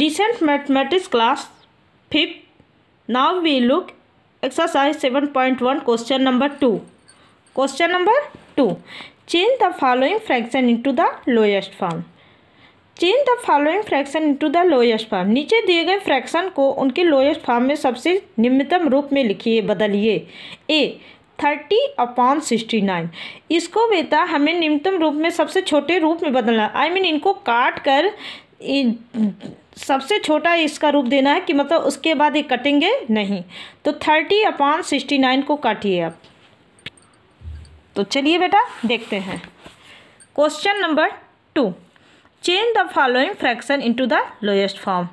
decent mathematics class 5th now we look exercise 7.1 question number 2 question number 2 change the following fraction into the lowest form change the following fraction into the lowest form नीचे दिए गए fraction को उनके lowest form में सबसे निम्नतम रूप में लिखिए बदलिए a thirty upon sixty nine इसको बेटा हमें निम्नतम रूप में सबसे छोटे रूप में बदलना आई I मीन mean, इनको काट कर सबसे छोटा इसका रूप देना है कि मतलब उसके बाद ये कटेंगे नहीं तो थर्टी अपॉन सिक्सटी नाइन को काटिए आप तो चलिए बेटा देखते हैं question number two change the following fraction into the lowest form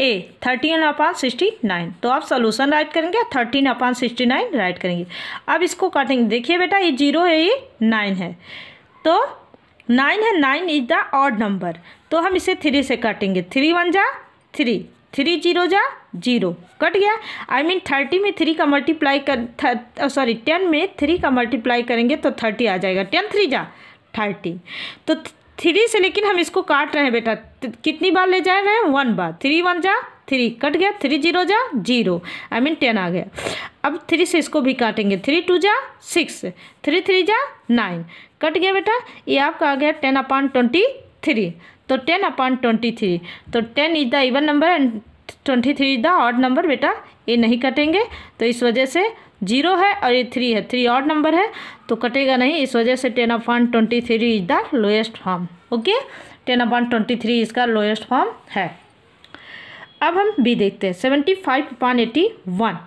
a thirteen upon sixty nine तो आप सोल्यूशन राइट करेंगे thirteen upon sixty nine write करेंगे अब इसको काटेंगे देखिए बेटा ये जीरो है ये नाइन है तो नाइन है nine is the odd number तो हम इसे थ्री से काटेंगे थ्री वन जा थ्री थ्री जीरो जा जीरो कट गया आई मीन थर्टी में थ्री का मल्टीप्लाई कर सॉरी टेन oh, में थ्री का मल्टीप्लाई करेंगे तो थर्टी आ जाएगा टेन थ्री जा थर्टी तो थ्री से लेकिन हम इसको काट रहे हैं बेटा कितनी बार ले जा रहे हैं वन बार थ्री वन जा थ्री कट गया थ्री जीरो जा जीरो आई मीन टेन आ गया अब थ्री से इसको भी काटेंगे थ्री टू जा सिक्स थ्री थ्री जा नाइन कट गया बेटा ये आपका आ गया टेन अपॉन ट्वेंटी थ्री तो टेन अपॉन ट्वेंटी थ्री तो ten is the even number and twenty three is the odd number बेटा ये नहीं कटेंगे तो इस वजह से जीरो है और ये थ्री है थ्री ऑड नंबर है तो कटेगा नहीं इस वजह से ten upon twenty three is the lowest form okay ten upon twenty three इसका लोएस्ट फॉर्म है अब हम बी देखते हैं seventy five upon eighty one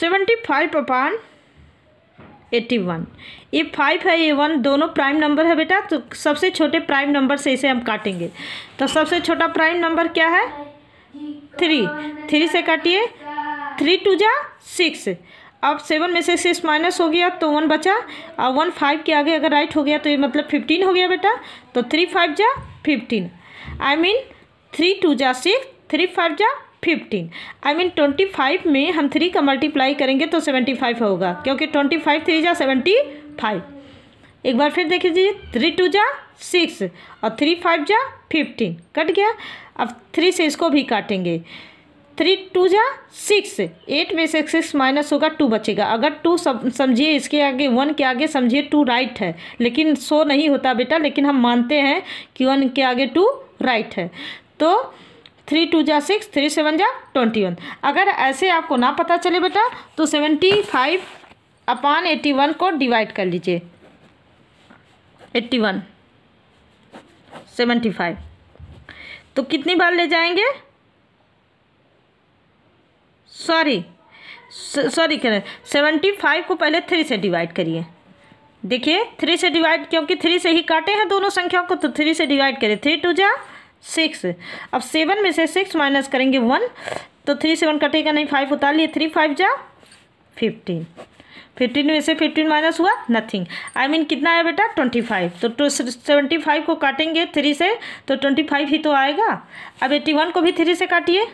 seventy five upon eighty one ये फाइव है ये वन दोनों प्राइम नंबर है बेटा तो सबसे छोटे प्राइम नंबर से इसे हम काटेंगे तो सबसे छोटा प्राइम नंबर क्या है थ्री थ्री से काटिए थ्री टू जा सिक्स अब सेवन में से सिक्स माइनस हो गया तो वन बचा और वन फाइव के आगे अगर राइट हो गया तो ये मतलब फिफ्टीन हो गया बेटा तो थ्री फाइव जा fifteen I mean three two जा सिक्स थ्री फाइव जा fifteen I mean twenty five में हम थ्री का मल्टीप्लाई करेंगे तो सेवेंटी फाइव होगा क्योंकि ट्वेंटी फाइव थ्री जा सेवेंटी फाइव एक बार फिर देख लीजिए थ्री टू जा सिक्स और थ्री फाइव जा फिफ्टीन कट गया अब थ्री से इसको भी काटेंगे थ्री टू जा सिक्स एट में से सिक्स माइनस होगा टू बचेगा अगर टू समझिए इसके आगे वन के आगे समझिए टू राइट है लेकिन सो नहीं होता बेटा लेकिन हम मानते हैं कि वन के आगे टू राइट है तो थ्री टू जा सिक्स थ्री सेवन जा ट्वेंटी वन अगर ऐसे आपको ना पता चले बेटा तो seventy five upon eighty one को डिवाइड कर लीजिए एट्टी वन सेवेंटी फाइव तो कितनी बार ले जाएंगे सॉरी सॉरी करें सेवेंटी फाइव को पहले थ्री से डिवाइड करिए देखिए थ्री से डिवाइड क्योंकि थ्री से ही काटे हैं दोनों संख्याओं को तो थ्री से डिवाइड करिए थ्री टू जा सिक्स अब सेवन में से सिक्स माइनस करेंगे वन तो थ्री सेवन कटेगा नहीं फाइव उतार लिए थ्री फाइव जा फिफ्टीन फिफ्टीन में से फिफ्टीन माइनस हुआ नथिंग आई मीन कितना आया बेटा ट्वेंटी फाइव तो टू सेवेंटी फाइव को काटेंगे थ्री से तो ट्वेंटी फाइव ही तो आएगा अब एट्टी वन को भी थ्री से काटिए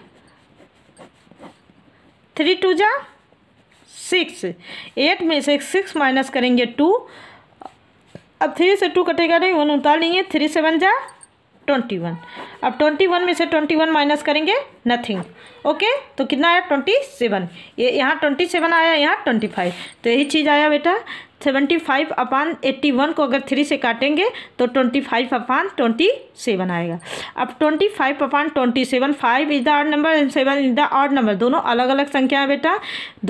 थ्री टू जा सिक्स एट में से सिक्स माइनस करेंगे टू अब थ्री से टू कटेगा नहीं वन उतार लेंगे थ्री सेवन जा ट्वेंटी वन अब ट्वेंटी वन में से ट्वेंटी वन माइनस करेंगे नथिंग ओके तो कितना आया ट्वेंटी सेवन ये यहाँ ट्वेंटी सेवन आया यहाँ ट्वेंटी फाइव तो यही चीज़ आया बेटा seventy five upon eighty one को अगर थ्री से काटेंगे तो twenty five upon twenty seven आएगा अब twenty five upon twenty seven five is the odd number and seven is the odd number दोनों अलग अलग संख्या है बेटा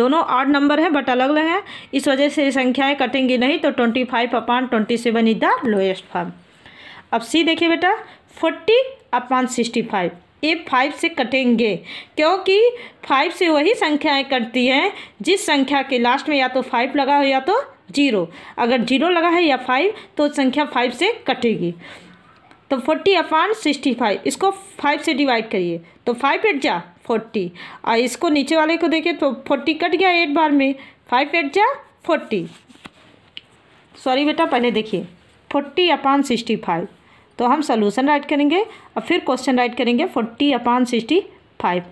दोनों आर्ड नंबर है बट अलग अलग हैं इस वजह से संख्याएँ कटेंगी नहीं तो twenty five upon twenty seven is the lowest form अब सी देखिए बेटा फोर्टी अपान सिक्सटी फाइव ये फाइव से कटेंगे क्योंकि फाइव से वही संख्याएं कटती हैं जिस संख्या के लास्ट में या तो फाइव लगा हो या तो जीरो अगर जीरो लगा है या फाइव तो संख्या फाइव से कटेगी तो फोर्टी अपान सिक्सटी फाइव इसको फाइव से डिवाइड करिए तो फाइव एट जा फोर्टी और इसको नीचे वाले को देखिए तो फोर्टी कट गया एट बार में फाइव एट जा फोर्टी सॉरी बेटा पहले देखिए फोर्टी अपान सिक्सटी फाइव तो हम सोलूसन राइट करेंगे और फिर क्वेश्चन राइट करेंगे फोर्टी अपान सिक्सटी फाइव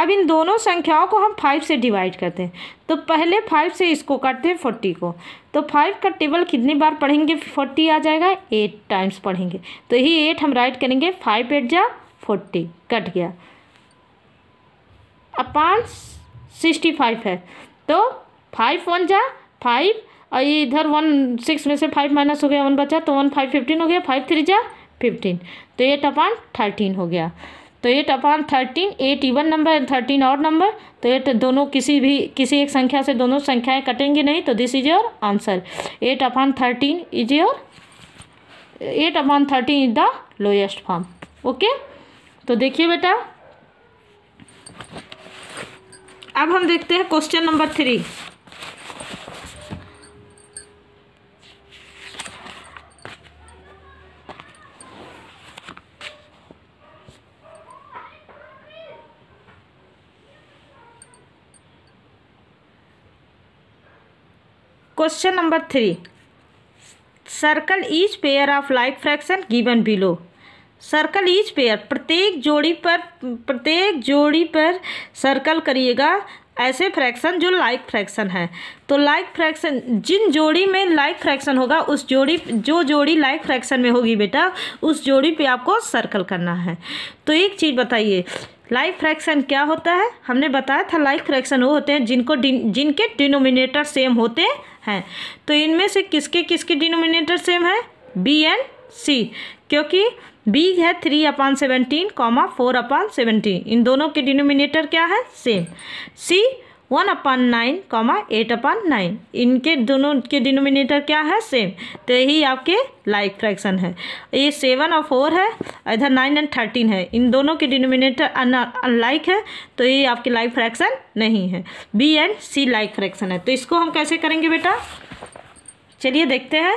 अब इन दोनों संख्याओं को हम फाइव से डिवाइड करते हैं तो पहले फाइव से इसको काटते हैं फोर्टी को तो फाइव का टेबल कितनी बार पढ़ेंगे फोर्टी आ जाएगा एट टाइम्स पढ़ेंगे तो यही एट हम राइट करेंगे फाइव एट जा फोर्टी कट गया अब पाँच सिक्सटी फाइव है तो फाइव वन जा फाइव और ये इधर वन सिक्स में से फाइव माइनस हो गया वन बचा तो वन फाइव फिफ्टीन हो गया फाइव थ्री जा फिफ्टीन तो एट अपॉन थर्टीन हो गया तो eight upon thirteen eight even number and thirteen odd number तो एट दोनों किसी भी किसी एक संख्या से दोनों संख्याएं कटेंगी नहीं तो this is your answer eight upon thirteen is your eight upon thirteen is the lowest form okay तो देखिए बेटा अब हम देखते हैं question number three question number three circle each pair of like fraction given below circle each pair प्रत्येक जोड़ी पर प्रत्येक जोड़ी पर सर्कल करिएगा ऐसे फ्रैक्शन जो लाइक फ्रैक्शन है तो लाइक फ्रैक्शन जिन जोड़ी में लाइक फ्रैक्शन होगा उस जोड़ी जो जोड़ी लाइक फ्रैक्शन में होगी बेटा उस जोड़ी पे आपको सर्कल करना है तो एक चीज़ बताइए लाइक फ्रैक्शन क्या होता है हमने बताया था लाइक फ्रैक्शन वो होते हैं जिनको जिनके डिनोमिनेटर सेम होते हैं हैं तो इनमें से किसके किसके डिनोमिनेटर सेम है बी एंड सी क्योंकि बी है three upon seventeen comma four upon seventeen इन दोनों के डिनोमिनेटर क्या है same C one upon nine comma eight upon nine इनके दोनों के डिनोमिनेटर क्या है सेम तो यही आपके लाइक फ्रैक्शन है ये सेवन और फोर है इधर नाइन एंड थर्टीन है इन दोनों के डिनोमिनेटर अनलाइक है तो ये आपके लाइक फ्रैक्शन नहीं है B and C like fraction है तो इसको हम कैसे करेंगे बेटा चलिए देखते हैं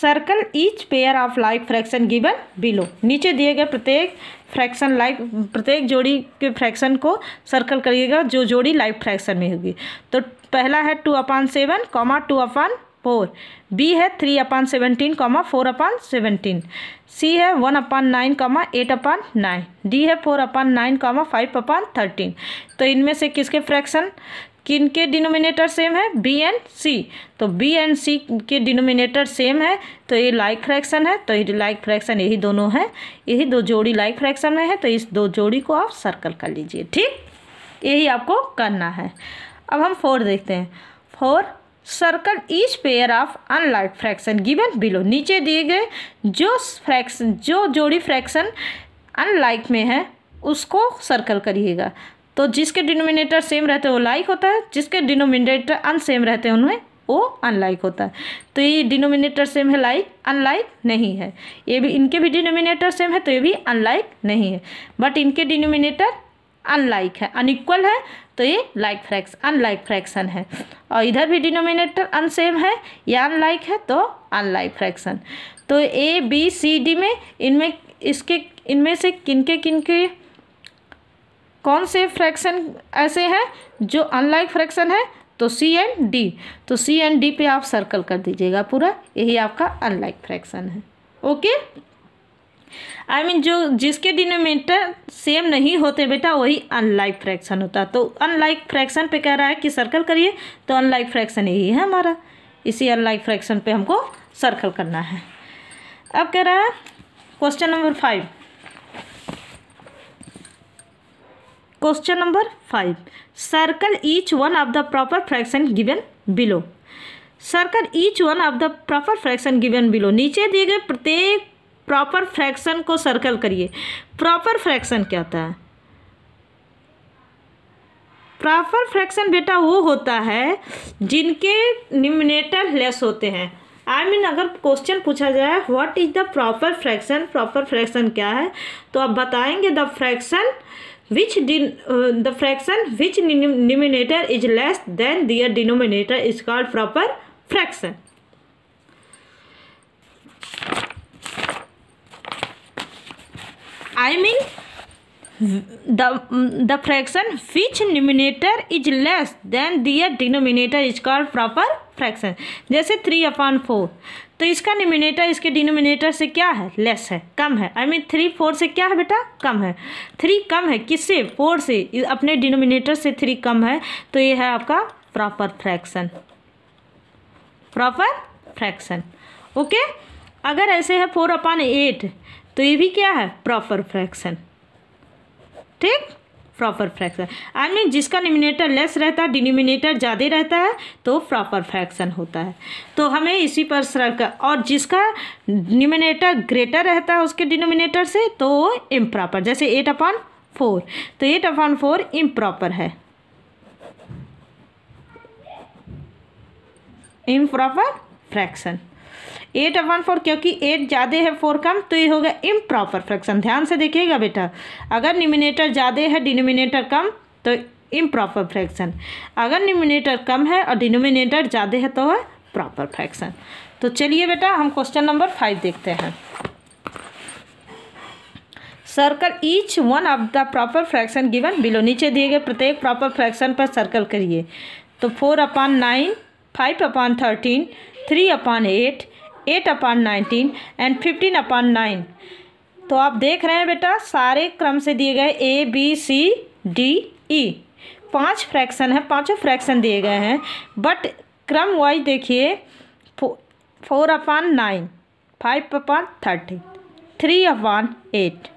circle each pair of like fraction given below नीचे दिए गए प्रत्येक फ्रैक्शन लाइक प्रत्येक जोड़ी के फ्रैक्शन को सर्कल करिएगा जो जोड़ी लाइक फ्रैक्शन में होगी तो पहला है two upon seven comma two upon four B है three upon seventeen comma four upon seventeen C है one upon nine comma eight upon nine D है four upon nine comma five upon thirteen तो इनमें से किसके fraction किन के denominator same है बी एंड सी तो बी एंड सी के डिनोमिनेटर सेम है तो ये लाइक फ्रैक्शन है तो ये लाइक फ्रैक्शन यही दोनों है यही दो जोड़ी लाइक फ्रैक्शन में है तो इस दो जोड़ी को आप सर्कल कर लीजिए ठीक यही आपको करना है अब हम फोर देखते हैं four circle each pair of unlike fraction given below नीचे दिए गए जो फ्रैक्शन जो जोड़ी फ्रैक्शन अनलाइक में है उसको सर्कल करिएगा तो जिसके डिनोमिनेटर सेम रहते हैं वो लाइक होता है जिसके डिनोमिनेटर अनसेम रहते हैं उनमें वो अनलाइक होता है तो ये डिनोमिनेटर सेम है लाइक अनलाइक नहीं है ये भी इनके भी डिनोमिनेटर सेम है तो ये भी अनलाइक नहीं है बट इनके डिनोमिनेटर अनलाइक है अनइक्वल है तो ये लाइक फ्रैक्स अनलाइक फ्रैक्शन है और इधर भी डिनोमिनेटर अनसेम है या अनलाइक है तो अनलाइक फ्रैक्शन तो ए बी सी डी में इनमें इसके इनमें से किनके किनके कौन से फ्रैक्शन ऐसे हैं जो अनलाइक फ्रैक्शन है तो सी एंड डी तो सी एंड डी पे आप सर्कल कर दीजिएगा पूरा यही आपका अनलाइक फ्रैक्शन है okay I I mean mean, जो जिसके डिनोमीटर सेम नहीं होते बेटा वही अनलाइक फ्रैक्शन होता तो अनलाइक फ्रैक्शन पे कह रहा है कि सर्कल करिए तो अनलाइक फ्रैक्शन यही है हमारा इसी अनलाइक फ्रैक्शन पे हमको सर्कल करना है अब कह रहा है question number five question number five circle each one of the proper fraction given below circle each one of the proper fraction given below नीचे दिए गए प्रत्येक प्रॉपर फ्रैक्शन को सर्कल करिए प्रॉपर फ्रैक्शन क्या होता है प्रॉपर फ्रैक्शन बेटा वो होता है जिनके निमिनेटर लेस होते हैं आई I मीन mean, अगर क्वेश्चन पूछा जाए what is the proper fraction proper fraction क्या है तो आप बताएंगे the fraction which den, uh, the fraction which numerator is less than their denominator is called proper fraction i mean the the fraction which numerator is less than their denominator is called proper fraction जैसे three upon four तो इसका निमिनेटर इसके denominator से क्या है less है कम है आई mean three four से क्या है बेटा कम है थ्री कम है किससे फोर से अपने डिनोमिनेटर से थ्री कम है तो ये है आपका proper fraction proper fraction okay अगर ऐसे है फोर अपान एट तो ये भी क्या है प्रॉपर फ्रैक्शन ठीक प्रॉपर फ्रैक्शन आई मीन जिसका निमिनेटर लेस रहता है डिनोमिनेटर ज़्यादा रहता है तो प्रॉपर फ्रैक्शन होता है तो हमें इसी पर सर्व और जिसका निमिनेटर ग्रेटर रहता है उसके डिनोमिनेटर से तो वो इम्प्रॉपर जैसे एट अपॉन फोर तो एट अपॉन फोर इम्प्रॉपर है proper fraction eight upon four क्योंकि एट ज़्यादा है फोर कम तो ये होगा इम प्रॉपर फ्रैक्शन ध्यान से देखिएगा बेटा अगर निमिनेटर ज़्यादा है डिनोमिनेटर कम तो इम प्रॉपर फ्रैक्शन अगर निमिनेटर कम है और डिनोमिनेटर ज़्यादा है तो है प्रॉपर फ्रैक्शन तो चलिए बेटा हम क्वेश्चन नंबर फाइव देखते हैं circle each one of the proper fraction given below नीचे दिए गए प्रत्येक प्रॉपर फ्रैक्शन पर सर्कल करिए तो four upon nine five upon thirteen three upon eight eight upon nineteen and fifteen upon nine तो आप देख रहे हैं बेटा सारे क्रम से दिए गए A B C D E पांच फ्रैक्शन है पांचों फ्रैक्शन दिए गए हैं बट क्रम वाइज देखिए four upon nine five upon thirteen three upon eight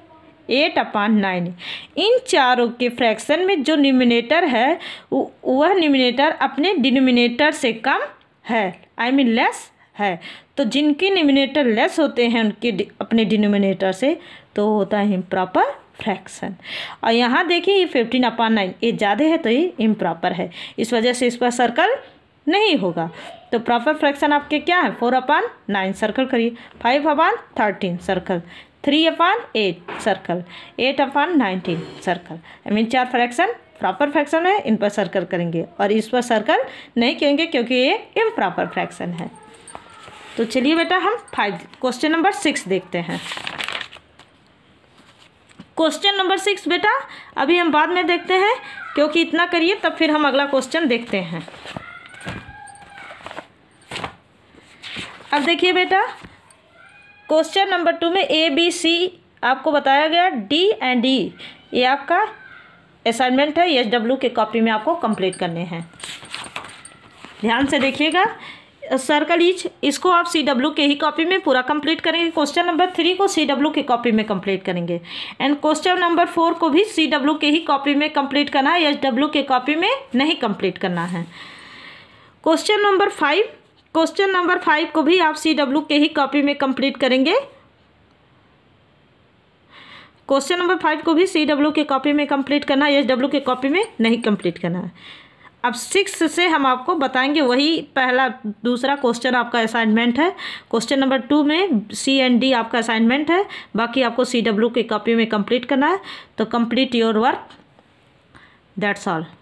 eight upon nine इन चारों के फ्रैक्शन में जो निमिनेटर है वह निमिनेटर अपने डिनोमिनेटर से कम है आई मीन लेस है तो जिनके निमिनेटर लेस होते हैं उनके अपने डिनोमिनेटर से तो होता है इम्प्रॉपर फ्रैक्शन और यहाँ देखिए ये फिफ्टीन अपान नाइन ये ज़्यादा है तो ये इम्प्रॉपर है इस वजह से इसका सर्कल नहीं होगा तो प्रॉपर फ्रैक्शन आपके क्या है फोर अपान नाइन सर्कल करिए five upon thirteen circle three upon eight circle eight upon nineteen circle I mean चार फ्रैक्शन प्रॉपर फ्रैक्शन है इन पर सर्कल करेंगे और इस पर सर्कल नहीं करेंगे क्योंकि ये इम्प्रॉपर फ्रैक्शन है तो चलिए बेटा हम फाइव क्वेश्चन नंबर सिक्स देखते हैं क्वेश्चन नंबर सिक्स बेटा अभी हम बाद में देखते हैं क्योंकि इतना करिए तब फिर हम अगला क्वेश्चन देखते हैं अब देखिए बेटा क्वेश्चन नंबर टू में ए बी सी आपको बताया गया डी एंड डी ये आपका असाइनमेंट है एच डब्ल्यू के कॉपी में आपको कंप्लीट करने हैं ध्यान से देखिएगा सर्कल ईच इसको आप सी डब्ल्यू के ही कॉपी में पूरा कंप्लीट करेंगे क्वेश्चन नंबर थ्री को सी डब्ल्यू के कॉपी में कंप्लीट करेंगे एंड क्वेश्चन नंबर फोर को भी सी डब्ल्यू के ही कॉपी में कंप्लीट करना है एच डब्ल्यू के कॉपी में नहीं कंप्लीट करना है question number five question number five को भी आप सी डब्ल्यू के ही कॉपी में कंप्लीट करेंगे क्वेश्चन नंबर फाइव को भी सी डब्ल्यू के कॉपी में कंप्लीट करना है एच डब्ल्यू के कॉपी में नहीं कंप्लीट करना है अब सिक्स से हम आपको बताएंगे वही पहला दूसरा क्वेश्चन आपका असाइनमेंट है क्वेश्चन नंबर टू में सी एंड डी आपका असाइनमेंट है बाकी आपको सी डब्ल्यू की कॉपी में कंप्लीट करना है तो complete your work that's all